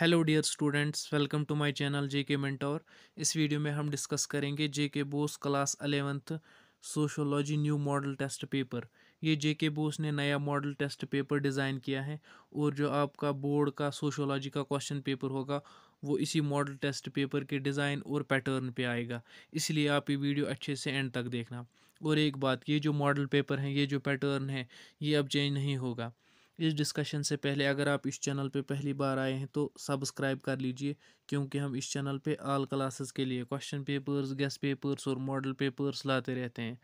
Hello dear students welcome to my channel J K mentor इस video में हम discuss करेंगे J K BOSE class eleventh sociology new model test paper ये J K Bose ने नया model test paper design किया है और जो आपका बोर्ड का सोशोलॉजी का क्वेश्चन पेपर होगा वो इसी मॉडल टेस्ट पेपर के डिज़ाइन और पैटर्न पे आएगा इसलिए आप ये वीडियो अच्छे से एंड तक देखना और एक बात ये जो मॉडल पेपर हैं ये जो पैटर्न है ये अब चेंज नहीं होगा इस डिस्कशन से पहले अगर आप इस चैनल पे पहली बार आए हैं तो सब्सक्राइब कर लीजिए क्योंकि हम इस चैनल पे आल क्लासेस के लिए क्वेश्चन पेपर्स गैस पेपर्स और मॉडल पेपर्स लाते रहते हैं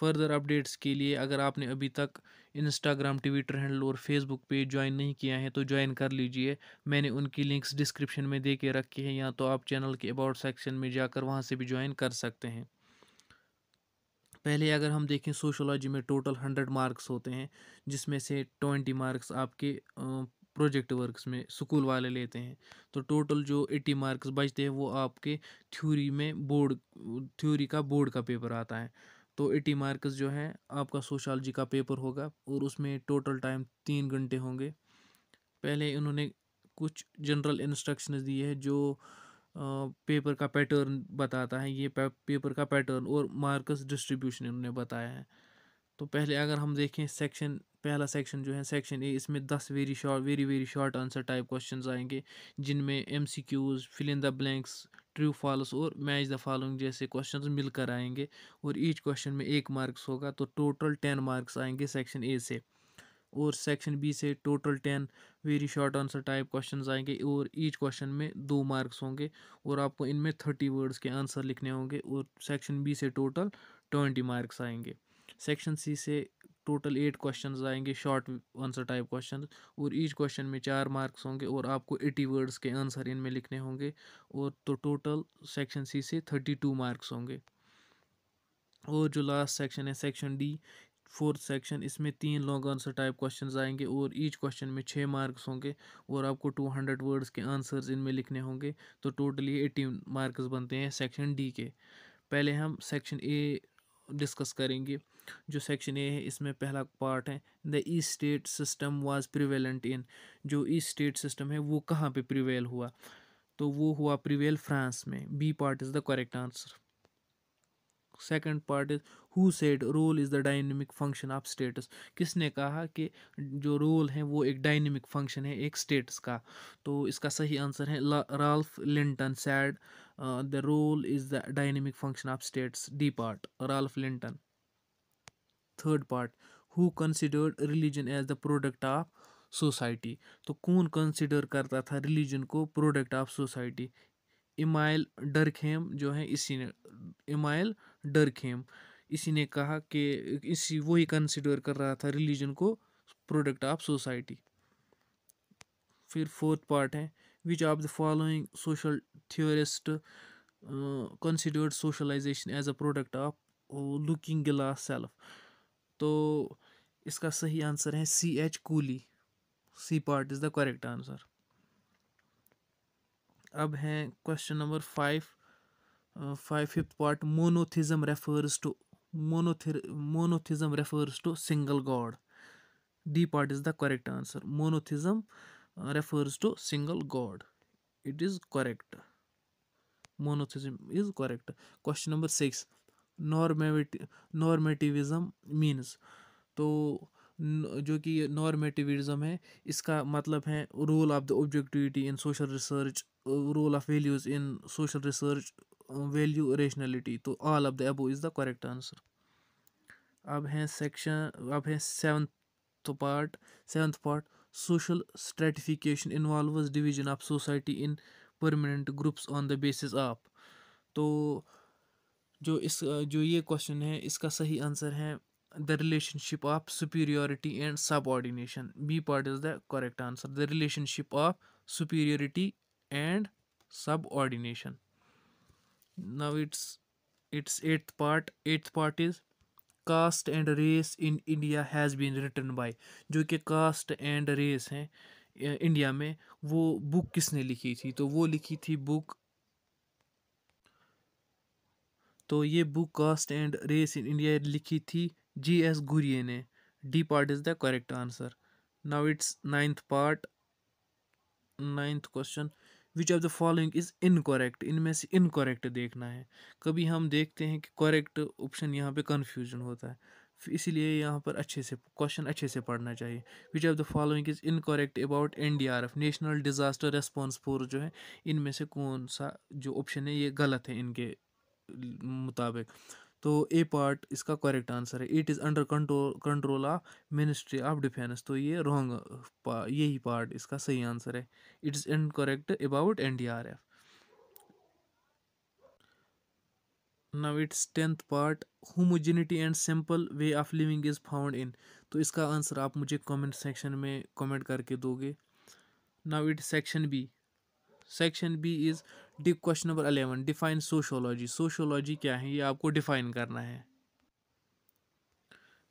फर्दर अपडेट्स के लिए अगर आपने अभी तक इंस्टाग्राम ट्विटर हैंडल और फेसबुक पेज ज्वाइन नहीं किया है तो ज्वाइन कर लीजिए मैंने उनकी लिंक्स डिस्क्रिप्शन में दे के रखी है या तो आप चैनल के अबाउट सेक्शन में जाकर वहाँ से भी ज्वाइन कर सकते हैं पहले अगर हम देखें सोशोलॉजी में टोटल हंड्रेड मार्क्स होते हैं जिसमें से ट्वेंटी मार्क्स आपके प्रोजेक्ट वर्क्स में स्कूल वाले लेते हैं तो टोटल जो एट्टी मार्क्स बचते हैं वो आपके थ्योरी में बोर्ड थ्योरी का बोर्ड का पेपर आता है तो एटी मार्क्स जो है आपका सोशलॉजी का पेपर होगा और उसमें टोटल टाइम तीन घंटे होंगे पहले इन्होंने कुछ जनरल इंस्ट्रक्शंस दिए हैं जो पेपर का पैटर्न बताता है ये पेपर का पैटर्न और मार्कस डिस्ट्रीब्यूशन इन्होंने बताया है तो पहले अगर हम देखें सेक्शन पहला सेक्शन जो है सेक्शन ए इसमें दस very short very very short answer type questions आएंगे जिनमें M C Qs fill in the blanks true false और मैच द फॉलोइंग जैसे क्वेश्चंस मिलकर आएंगे और ईच क्वेश्चन में एक मार्क्स होगा तो टोटल टेन मार्क्स आएंगे सेक्शन ए से और सेक्शन बी से total ten very short answer type questions आएंगे और ईच क्वेश्चन में दो मार्क्स होंगे और आपको इनमें थर्टी वर्ड्स के आंसर लिखने होंगे और सेक्शन बी से टोटल ट्वेंटी मार्क्स आएंगे सेक्शन सी से टोटल एट क्वेश्चन आएंगे शॉर्ट आंसर टाइप क्वेश्चन और ईच क्वेश्चन में चार मार्क्स होंगे और आपको एटी वर्ड्स के आंसर इनमें लिखने होंगे और तो टोटल सेक्शन सी से थर्टी टू मार्क्स होंगे और जो लास्ट सेक्शन है सेक्शन डी फोर्थ सेक्शन इसमें तीन लॉन्ग आंसर टाइप क्वेश्चंस आएंगे और ईच क्वेश्चन में छः मार्क्स होंगे और आपको टू हंड्रेड वर्ड्स के आंसर्स इनमें लिखने होंगे तो टोटली एटीन मार्क्स बनते हैं सेक्शन डी के पहले हम सेक्शन ए डिस्कस करेंगे जो सेक्शन ए है इसमें पहला पार्ट है the estate system was prevalent in जो ई स्टेट सिस्टम है वो कहाँ पे प्रिवेल हुआ तो वो हुआ प्रिवेल फ्रांस में B part is the correct answer second part is who said role is the dynamic function of status किसने कहा कि जो रोल है वो एक डायनेमिक फंक्शन है एक स्टेटस का तो इसका सही आंसर है Ralph Linton said the role is the dynamic function of status D part Ralph Linton third part who considered religion as the product of society तो कौन कंसिडर करता था रिलीजन को product of society Emile Durkheim जो है इसी ने email डर खेम इसी ने कहा कि इसी वही कंसिडर कर रहा था रिलीजन को प्रोडक्ट ऑफ सोसाइटी फिर फोर्थ पार्ट है which of the following social theorist considered socialization as a product of looking glass self तो इसका सही आंसर है C H Cooley C part is the correct answer अब है question number five five fifth part monotheism refers to monother monotheism refers to single God D part is the correct answer monotheism refers to single God it is correct monotheism is correct question number six normativ normativism means तो जो कि normativism है इसका मतलब है role of the objectivity in social research role of values in social research value rationality तो all of the above is the correct answer अब हैं सेक्शन अब हैं seventh part seventh part social stratification involve division of society in permanent groups on the basis of तो जो इस जो ये क्वेश्चन है इसका सही आंसर है the relationship of superiority and subordination B part is the correct answer the relationship of superiority and subordination now it's its eighth part eighth part is caste and race in India has been written by जो कि caste and race हैं India में वो book किसने लिखी थी तो वो लिखी थी बुक तो ये book caste and race in India लिखी थी जी एस गुरिये ने D part is the correct answer now it's ninth part ninth question which of the following is incorrect इनमें से इनकरेक्ट देखना है कभी हम देखते हैं कि करेक्ट ऑप्शन यहाँ पे कन्फ्यूजन होता है इसीलिए यहाँ पर अच्छे से क्वेश्चन अच्छे से पढ़ना चाहिए which of the following is incorrect about N D R F national disaster response force जो है इनमें से कौन सा जो ऑप्शन है ये गलत है इनके मुताबिक तो ए पार्ट इसका करेक्ट आंसर है it is under control control of ministry of defence तो ये रॉन्ग पा, यही पार्ट इसका सही आंसर है is incorrect about N D R F now it's tenth part homogeneity and simple way of living is found in तो इसका answer आप मुझे कमेंट सेक्शन में कमेंट करके दोगे now it section B section B is the question number eleven define sociology sociology क्या है ये आपको डिफाइन करना है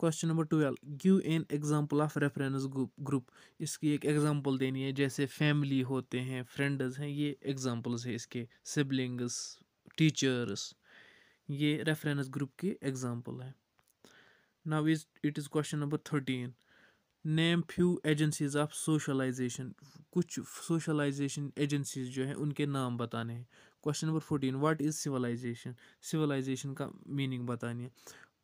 question number twelve give an example of reference group इसकी एक एग्जांपल देनी है जैसे फैमिली होते हैं फ्रेंड्स हैं ये एग्जांपल्स हैं इसके सिबलिंग्स टीचर्स ये रेफरेंस ग्रुप के एग्जांपल हैं now is it is question number thirteen name few agencies of socialization कुछ सोशलाइजेशन एजेंसीज जो हैं उनके नाम बताने हैं question number fourteen what is civilization civilization का मीनिंग बतानी है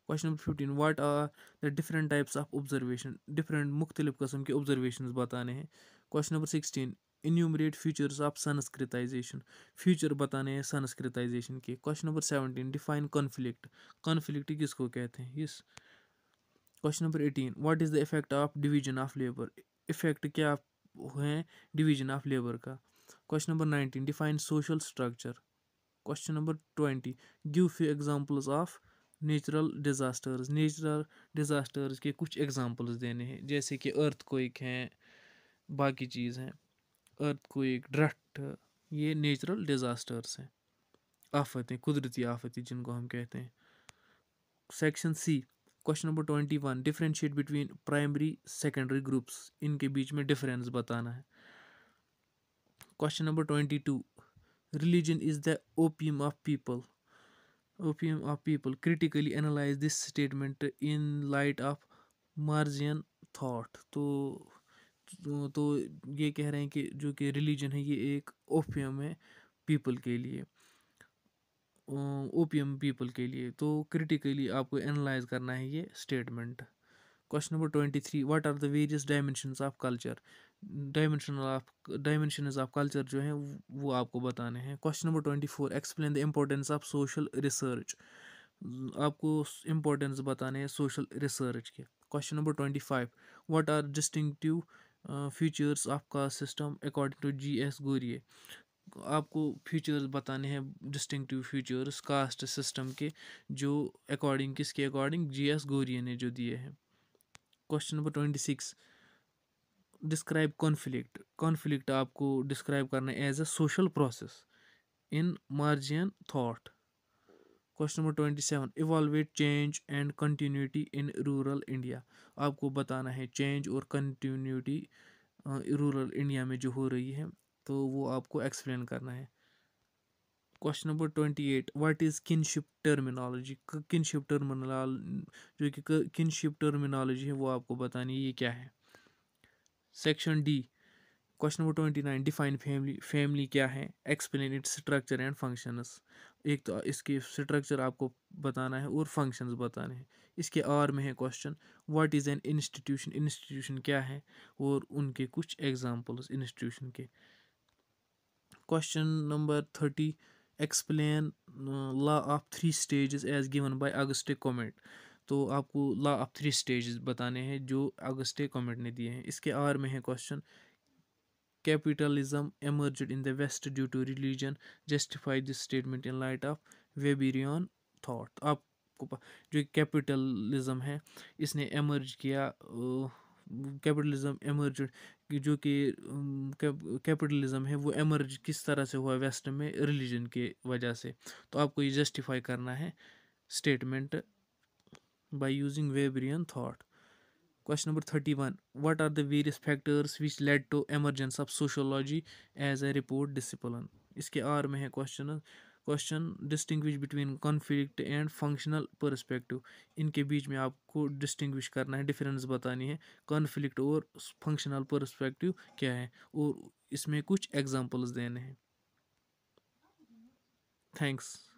question number fifteen what are the different types of observation different मुख्तलिफ कस्म के ऑब्जर्वेशन बताने हैं question number sixteen enumerate features of Sanskritization feature बताने हैं संस्कृताइजेशन के question number seventeen define conflict conflict किसको कहते हैं इस yes. Question number eighteen what is the effect of division of labour effect क्या है डिवीजन ऑफ लेबर का question number nineteen define social structure question number twenty give few examples of natural disasters natural disasters के कुछ examples देने हैं जैसे कि अर्थ कोइक हैं बाकी चीज़ हैं अर्थ कोइक ड्रफ्ट ये नेचुरल डिज़ास्टर्स हैं आफतें कुदरती आफतें जिनको हम कहते हैं section C question number twenty one differentiate between primary secondary groups इनके बीच में डिफरेंस बताना है question number twenty two religion is the opium of people opium of people critically analyze this statement in light of Marxian thought तो तो ये कह रहे हैं कि जो कि रिलीजन है ये एक ओपियम है पीपल के लिए ओपीएम पीपल के लिए तो क्रिटिकली आपको एनालाइज करना है ये statement question number twenty three what are the various dimension of culture dimension of dimension of culture जो है वो आपको बताने हैं question number twenty four explain the importance of social research आपको इम्पोर्टेंस बताने हैं सोशल रिसर्च के question number twenty five what are distinctive features of caste system according to G S Ghurye आपको फीचर्स बताने हैं डिस्टिंक्टिव फीचर्स कास्ट सिस्टम के जो according किसके अकॉर्डिंग जी एस गोरिया ने जो दिए हैं question number twenty six describe conflict conflict आपको डिस्क्राइब करना है as a social process in Marxian thought question number twenty seven evaluate change and continuity in rural India आपको बताना है चेंज और कंटिन्यूटी रूरल इंडिया में जो हो रही है तो वो आपको एक्सप्लेन करना है question number twenty eight what is kinship terminology kinship terminal जो कि किनशिप टर्मिनोलॉजी है वो आपको बतानी है ये क्या है section D question number twenty nine define family family क्या है explain it structure and functions एक तो इसके स्ट्रक्चर आपको बताना है और फंक्शंस बताने हैं इसके आर में है question what is an institution institution क्या है और उनके कुछ एग्जांपल्स इंस्टीट्यूशन के question number thirty explain uh, of three stage as given by Auguste Comte तो आपको लॉ ऑफ थ्री स्टेज बताने हैं जो अगस्टे कॉमेट ने दिए हैं इसके आर में है question capitalism emerge in the west due to religion justify this statement in light of Weberian thought आपको जो कैपिटलिज्म है इसने एमर्ज किया कैपिटलिज़्म एमर्ज जो कि कैपिटलिज़्म है वो एमर्ज किस तरह से हुआ वेस्ट में रिलीजन के वजह से तो आपको ये जस्टिफाई करना है statement by using Weberian thought question number thirty one what are the various factors which led to emergence of sociology as a report discipline इसके आर में है question question distinguish between conflict and functional perspective इनके बीच में आपको distinguish करना है difference बतानी है कॉन्फ्लिक्ट और फंक्शनल परस्पेक्टिव क्या है और इसमें कुछ एग्जांपल्स देने हैं थैंक्स